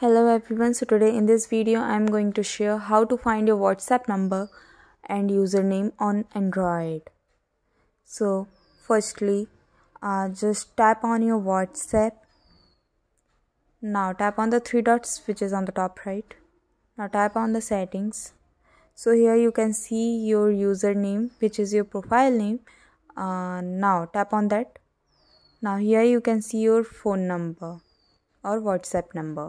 hello everyone so today in this video i am going to share how to find your whatsapp number and username on android so firstly uh, just tap on your whatsapp now tap on the three dots which is on the top right now tap on the settings so here you can see your username which is your profile name uh, now tap on that now here you can see your phone number or whatsapp number